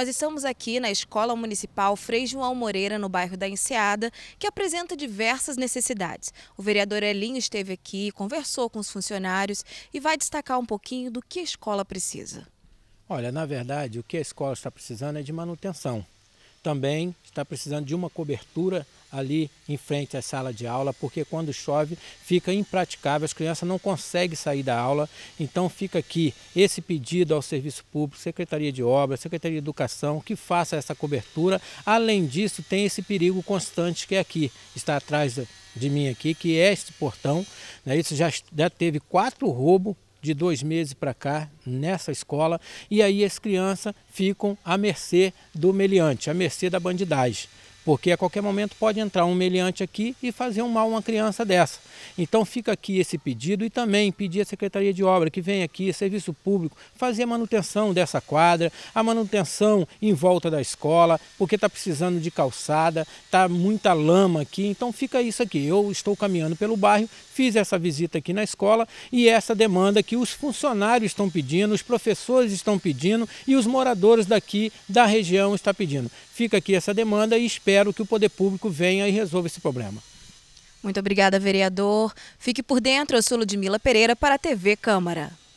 Nós estamos aqui na Escola Municipal Frei João Moreira, no bairro da Enseada, que apresenta diversas necessidades. O vereador Elinho esteve aqui, conversou com os funcionários e vai destacar um pouquinho do que a escola precisa. Olha, na verdade, o que a escola está precisando é de manutenção também está precisando de uma cobertura ali em frente à sala de aula, porque quando chove fica impraticável, as crianças não conseguem sair da aula. Então fica aqui esse pedido ao Serviço Público, Secretaria de Obras, Secretaria de Educação, que faça essa cobertura. Além disso, tem esse perigo constante que é aqui, está atrás de mim aqui, que é este portão. Né? Isso já, já teve quatro roubos de dois meses para cá nessa escola e aí as crianças ficam à mercê do meliante, à mercê da bandidagem porque a qualquer momento pode entrar um meliante aqui e fazer um mal a uma criança dessa. Então fica aqui esse pedido e também pedir à Secretaria de Obra que venha aqui, Serviço Público, fazer a manutenção dessa quadra, a manutenção em volta da escola, porque está precisando de calçada, está muita lama aqui, então fica isso aqui. Eu estou caminhando pelo bairro, fiz essa visita aqui na escola e essa demanda que os funcionários estão pedindo, os professores estão pedindo e os moradores daqui da região estão pedindo. Fica aqui essa demanda e espero espero que o poder público venha e resolva esse problema. Muito obrigada, vereador. Fique por dentro, eu sou Ludmila Pereira para a TV Câmara.